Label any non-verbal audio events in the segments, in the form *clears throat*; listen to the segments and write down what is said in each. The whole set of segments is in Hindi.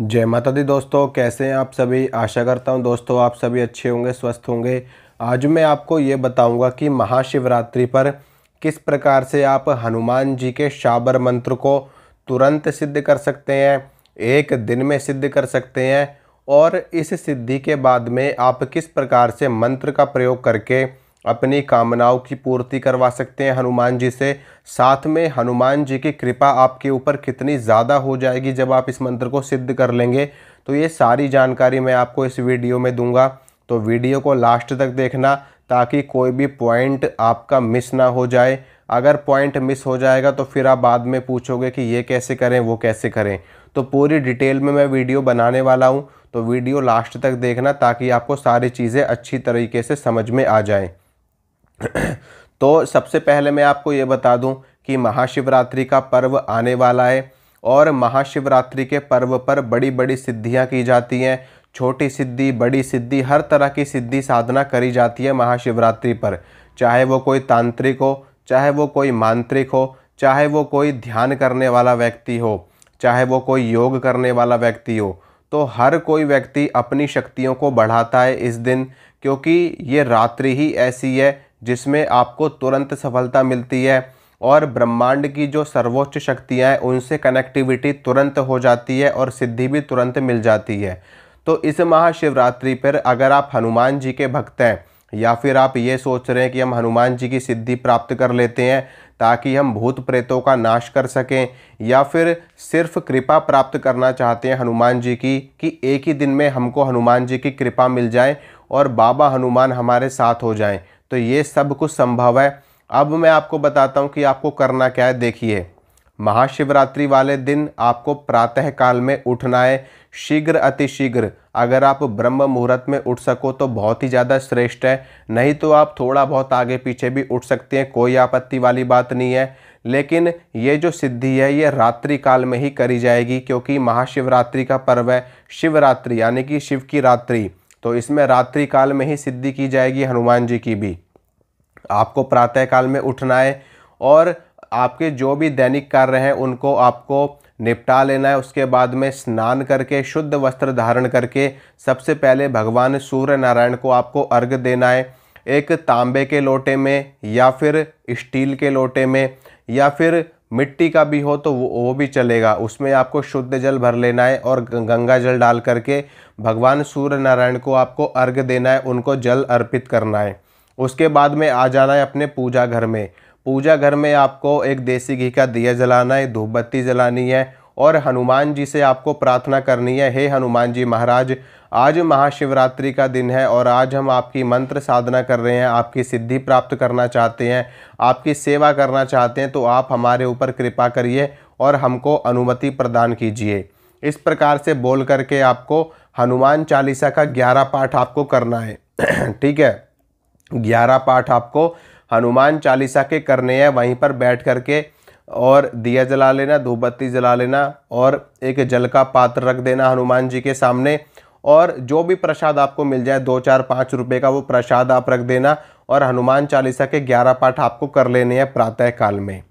जय माता दी दोस्तों कैसे हैं आप सभी आशा करता हूं दोस्तों आप सभी अच्छे होंगे स्वस्थ होंगे आज मैं आपको ये बताऊंगा कि महाशिवरात्रि पर किस प्रकार से आप हनुमान जी के शाबर मंत्र को तुरंत सिद्ध कर सकते हैं एक दिन में सिद्ध कर सकते हैं और इस सिद्धि के बाद में आप किस प्रकार से मंत्र का प्रयोग करके अपनी कामनाओं की पूर्ति करवा सकते हैं हनुमान जी से साथ में हनुमान जी की कृपा आपके ऊपर कितनी ज़्यादा हो जाएगी जब आप इस मंत्र को सिद्ध कर लेंगे तो ये सारी जानकारी मैं आपको इस वीडियो में दूंगा तो वीडियो को लास्ट तक देखना ताकि कोई भी पॉइंट आपका मिस ना हो जाए अगर पॉइंट मिस हो जाएगा तो फिर आप बाद में पूछोगे कि ये कैसे करें वो कैसे करें तो पूरी डिटेल में मैं वीडियो बनाने वाला हूँ तो वीडियो लास्ट तक देखना ताकि आपको सारी चीज़ें अच्छी तरीके से समझ में आ जाएँ तो सबसे पहले मैं आपको ये बता दूं कि महाशिवरात्रि का पर्व आने वाला है और महाशिवरात्रि के पर्व पर बड़ी बड़ी सिद्धियां की जाती हैं छोटी सिद्धि बड़ी सिद्धि हर तरह की सिद्धि साधना करी जाती है महाशिवरात्रि पर चाहे वो कोई तांत्रिक हो चाहे वो कोई मांत्रिक हो चाहे वो कोई ध्यान करने वाला व्यक्ति हो चाहे वो कोई योग करने वाला व्यक्ति हो तो हर कोई व्यक्ति अपनी शक्तियों को बढ़ाता है इस दिन क्योंकि ये रात्रि ही ऐसी है जिसमें आपको तुरंत सफलता मिलती है और ब्रह्मांड की जो सर्वोच्च शक्तियाँ हैं उनसे कनेक्टिविटी तुरंत हो जाती है और सिद्धि भी तुरंत मिल जाती है तो इस महाशिवरात्रि पर अगर आप हनुमान जी के भक्त हैं या फिर आप ये सोच रहे हैं कि हम हनुमान जी की सिद्धि प्राप्त कर लेते हैं ताकि हम भूत प्रेतों का नाश कर सकें या फिर सिर्फ कृपा प्राप्त करना चाहते हैं हनुमान जी की कि एक ही दिन में हमको हनुमान जी की कृपा मिल जाए और बाबा हनुमान हमारे साथ हो जाएं तो ये सब कुछ संभव है अब मैं आपको बताता हूँ कि आपको करना क्या है देखिए महाशिवरात्रि वाले दिन आपको प्रातःकाल में उठना है शीघ्र अतिशीघ्र अगर आप ब्रह्म मुहूर्त में उठ सको तो बहुत ही ज़्यादा श्रेष्ठ है नहीं तो आप थोड़ा बहुत आगे पीछे भी उठ सकते हैं कोई आपत्ति वाली बात नहीं है लेकिन ये जो सिद्धि है ये रात्रि काल में ही करी जाएगी क्योंकि महाशिवरात्रि का पर्व है शिवरात्रि यानी कि शिव की रात्रि तो इसमें रात्रि काल में ही सिद्धि की जाएगी हनुमान जी की भी आपको प्रातःकाल में उठना है और आपके जो भी दैनिक कार्य हैं उनको आपको निपटा लेना है उसके बाद में स्नान करके शुद्ध वस्त्र धारण करके सबसे पहले भगवान सूर्य नारायण को आपको अर्घ देना है एक तांबे के लोटे में या फिर स्टील के लोटे में या फिर मिट्टी का भी हो तो वो वो भी चलेगा उसमें आपको शुद्ध जल भर लेना है और गंगा जल डाल करके भगवान सूर्य नारायण को आपको अर्घ देना है उनको जल अर्पित करना है उसके बाद में आ जाना है अपने पूजा घर में पूजा घर में आपको एक देसी घी का दिया जलाना है धूप बत्ती जलानी है और हनुमान जी से आपको प्रार्थना करनी है हे हनुमान जी महाराज आज महाशिवरात्रि का दिन है और आज हम आपकी मंत्र साधना कर रहे हैं आपकी सिद्धि प्राप्त करना चाहते हैं आपकी सेवा करना चाहते हैं तो आप हमारे ऊपर कृपा करिए और हमको अनुमति प्रदान कीजिए इस प्रकार से बोल करके आपको हनुमान चालीसा का ग्यारह पाठ आपको करना है *clears throat* ठीक है ग्यारह पाठ आपको हनुमान चालीसा के करने हैं वहीं पर बैठ करके और दिया जला लेना धूपबत्ती जला लेना और एक जल का पात्र रख देना हनुमान जी के सामने और जो भी प्रसाद आपको मिल जाए दो चार पाँच रुपये का वो प्रसाद आप रख देना और हनुमान चालीसा के ग्यारह पाठ आपको कर लेने हैं प्रातःकाल में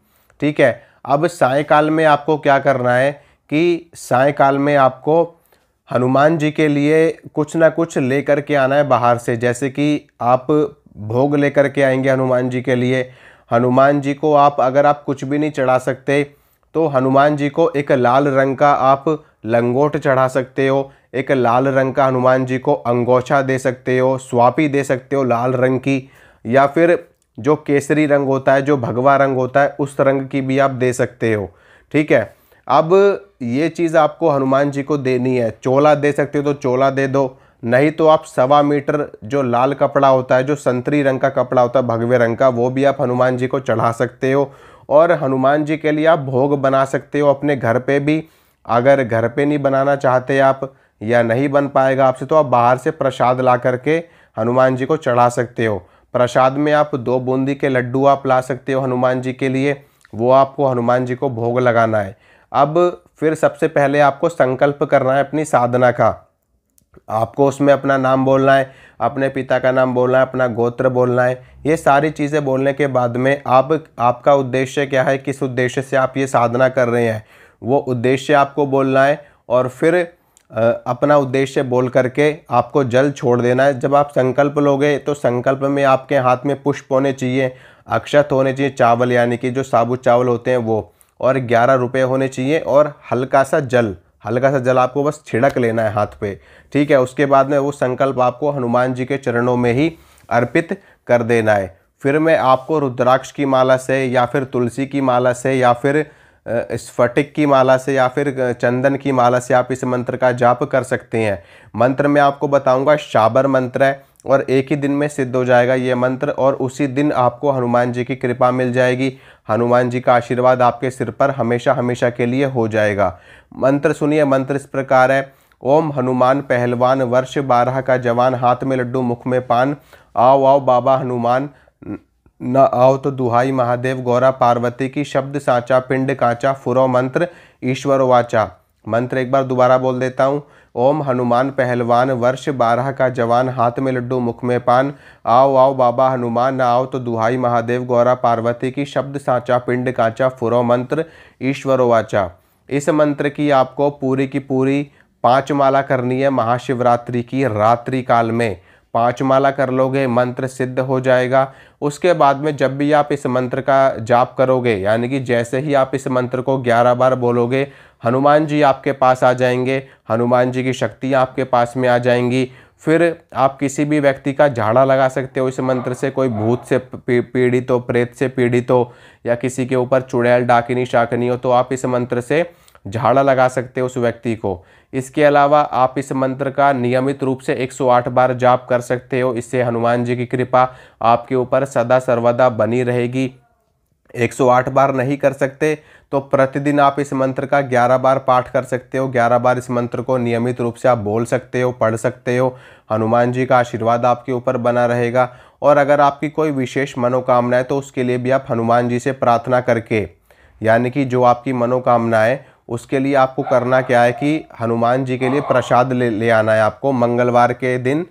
ठीक है अब सायकाल में आपको क्या करना है कि सायकाल में आपको हनुमान जी के लिए कुछ ना कुछ लेकर के आना है बाहर से जैसे कि आप भोग लेकर के आएंगे हनुमान जी के लिए हनुमान जी को आप अगर आप कुछ भी नहीं चढ़ा सकते तो हनुमान जी को एक लाल रंग का आप लंगोट चढ़ा सकते हो एक लाल रंग का हनुमान जी को अंगोछा दे सकते हो स्वापी दे सकते हो लाल रंग की या फिर जो केसरी रंग होता है जो भगवा रंग होता है उस रंग की भी आप दे सकते हो ठीक है अब ये चीज़ आपको हनुमान जी को देनी है चोला दे सकते हो तो चोला दे दो नहीं तो आप सवा मीटर जो लाल कपड़ा होता है जो संतरी रंग का कपड़ा होता है भगवे रंग का वो भी आप हनुमान जी को चढ़ा सकते हो और हनुमान जी के लिए आप भोग बना सकते हो अपने घर पे भी अगर घर पे नहीं बनाना चाहते आप या नहीं बन पाएगा आपसे तो आप बाहर से प्रसाद ला करके हनुमान जी को चढ़ा सकते हो प्रसाद में आप दो बूंदी के लड्डू आप ला सकते हो हनुमान जी के लिए वो आपको हनुमान जी को भोग लगाना है अब फिर सबसे पहले आपको संकल्प करना है अपनी साधना का आपको उसमें अपना नाम बोलना है अपने पिता का नाम बोलना है अपना गोत्र बोलना है ये सारी चीज़ें बोलने के बाद में आप आपका उद्देश्य क्या है किस उद्देश्य से आप ये साधना कर रहे हैं वो उद्देश्य आपको बोलना है और फिर अपना उद्देश्य बोल करके आपको जल छोड़ देना है जब आप संकल्प लोगे तो संकल्प में आपके हाथ में पुष्प होने चाहिए अक्षत होने चाहिए चावल यानी कि जो साबुत चावल होते हैं वो और ग्यारह रुपये होने चाहिए और हल्का सा जल हल्का सा जल आपको बस छिड़क लेना है हाथ पे ठीक है उसके बाद में वो संकल्प आपको हनुमान जी के चरणों में ही अर्पित कर देना है फिर मैं आपको रुद्राक्ष की माला से या फिर तुलसी की माला से या फिर स्फटिक की माला से या फिर चंदन की माला से आप इस मंत्र का जाप कर सकते हैं मंत्र में आपको बताऊंगा शाबर मंत्र है और एक ही दिन में सिद्ध हो जाएगा ये मंत्र और उसी दिन आपको हनुमान जी की कृपा मिल जाएगी हनुमान जी का आशीर्वाद आपके सिर पर हमेशा हमेशा के लिए हो जाएगा मंत्र सुनिए मंत्र इस प्रकार है ओम हनुमान पहलवान वर्ष बारह का जवान हाथ में लड्डू मुख में पान आओ आओ बाबा हनुमान न आओ तो दुहाई महादेव गौरा पार्वती की शब्द साँचा पिंड कांचा फुरो मंत्र ईश्वर वाचा मंत्र एक बार दोबारा बोल देता हूँ ओम हनुमान पहलवान वर्ष बारह का जवान हाथ में लड्डू मुख में पान आओ आओ बाबा हनुमान ना आओ तो दुहाई महादेव गौरा पार्वती की शब्द साँचा पिंड कांचा फुरो मंत्र ईश्वरो वाचा इस मंत्र की आपको पूरी की पूरी पाँच माला करनी है महाशिवरात्रि की रात्रि काल में पाँच माला कर लोगे मंत्र सिद्ध हो जाएगा उसके बाद में जब भी आप इस मंत्र का जाप करोगे यानी कि जैसे ही आप इस मंत्र को ग्यारह बार बोलोगे हनुमान जी आपके पास आ जाएंगे हनुमान जी की शक्तियाँ आपके पास में आ जाएंगी फिर आप किसी भी व्यक्ति का झाड़ा लगा सकते हो इस मंत्र से कोई भूत से पीड़ित हो प्रेत से पीड़ित हो या किसी के ऊपर चुड़ैल डाकिनी शाकिनी हो तो आप इस मंत्र से झाड़ा लगा सकते हो उस व्यक्ति को इसके अलावा आप इस मंत्र का नियमित रूप से 108 बार जाप कर सकते हो इससे हनुमान जी की कृपा आपके ऊपर सदा सर्वदा बनी रहेगी 108 बार नहीं कर सकते तो प्रतिदिन आप इस मंत्र का 11 बार पाठ कर सकते हो 11 बार इस मंत्र को नियमित रूप से आप बोल सकते हो पढ़ सकते हो हनुमान जी का आशीर्वाद आपके ऊपर बना रहेगा और अगर आपकी कोई विशेष मनोकामना है तो उसके लिए भी आप हनुमान जी से प्रार्थना करके यानी कि जो आपकी मनोकामना है उसके लिए आपको करना क्या है कि हनुमान जी के लिए प्रसाद ले ले आना है आपको मंगलवार के दिन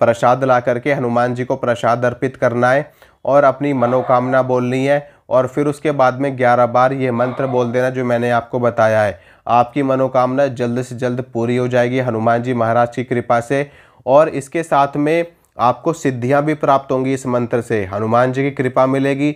प्रसाद ला करके हनुमान जी को प्रसाद अर्पित करना है और अपनी मनोकामना बोलनी है और फिर उसके बाद में ग्यारह बार ये मंत्र बोल देना जो मैंने आपको बताया है आपकी मनोकामना जल्द से जल्द पूरी हो जाएगी हनुमान जी महाराज की कृपा से और इसके साथ में आपको सिद्धियां भी प्राप्त होंगी इस मंत्र से हनुमान जी की कृपा मिलेगी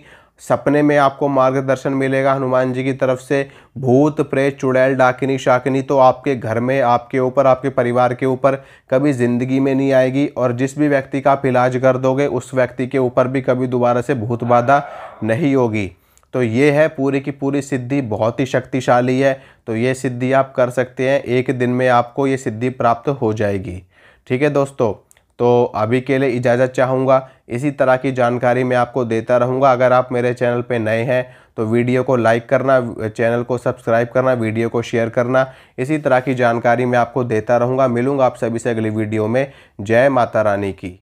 सपने में आपको मार्गदर्शन मिलेगा हनुमान जी की तरफ से भूत प्रेत चुड़ैल डाकिनी शाकिनी तो आपके घर में आपके ऊपर आपके परिवार के ऊपर कभी ज़िंदगी में नहीं आएगी और जिस भी व्यक्ति का आप इलाज कर दोगे उस व्यक्ति के ऊपर भी कभी दोबारा से भूत बाधा नहीं होगी तो ये है पूरी की पूरी सिद्धि बहुत ही शक्तिशाली है तो ये सिद्धि आप कर सकते हैं एक दिन में आपको ये सिद्धि प्राप्त हो जाएगी ठीक है दोस्तों तो अभी के लिए इजाज़त चाहूँगा इसी तरह की जानकारी मैं आपको देता रहूँगा अगर आप मेरे चैनल पर नए हैं तो वीडियो को लाइक करना चैनल को सब्सक्राइब करना वीडियो को शेयर करना इसी तरह की जानकारी मैं आपको देता रहूँगा मिलूँगा आप सभी से अगली वीडियो में जय माता रानी की